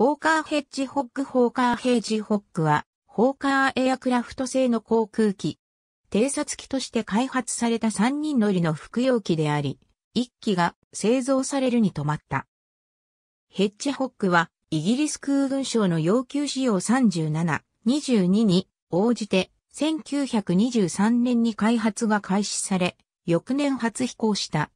ホーカーヘッジホッグホーカーヘッジホッグは、ホーカーエアクラフト製の航空機。偵察機として開発された3人乗りの服用機であり、1機が製造されるに止まった。ヘッジホッグは、イギリス空軍省の要求仕様37、22に応じて、1923年に開発が開始され、翌年初飛行した。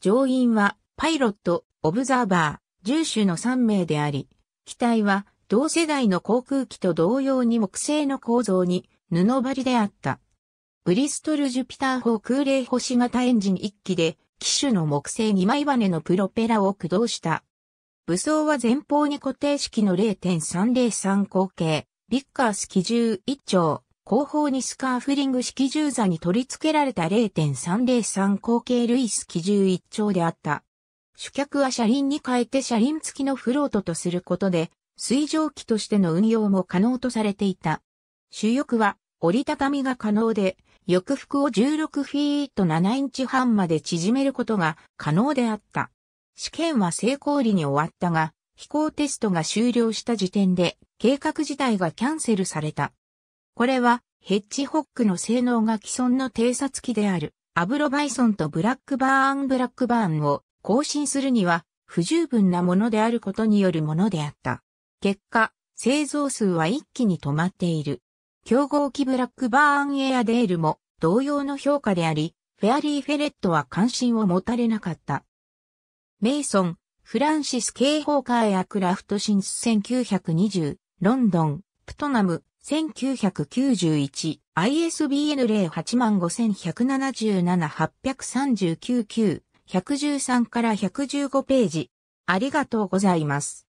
乗員は、パイロット、オブザーバー、従種の3名であり、機体は同世代の航空機と同様に木製の構造に布張りであった。ブリストル・ジュピター砲空冷星型エンジン1機で、機種の木製2枚羽のプロペラを駆動した。武装は前方に固定式の0.303口径、ビッカース機銃1丁、後方にスカーフリング式銃座に取り付けられた0.303口径ルイス機銃1丁であった。主脚は車輪に変えて車輪付きのフロートとすることで、水蒸気としての運用も可能とされていた。主翼は折りたたみが可能で、翼腹を16フィート7インチ半まで縮めることが可能であった。試験は成功裏に終わったが、飛行テストが終了した時点で計画自体がキャンセルされた。これはヘッジホックの性能が既存の偵察機であるアブロバイソンとブラックバーンブラックバーンを更新するには不十分なものであることによるものであった。結果、製造数は一気に止まっている。競合機ブラックバーンエアデールも同様の評価であり、フェアリー・フェレットは関心を持たれなかった。メイソン、フランシス・ケイ・ホーカーやクラフト・シンス1920、ロンドン、プトナム、1991、ISBN 085177839 113から115ページ。ありがとうございます。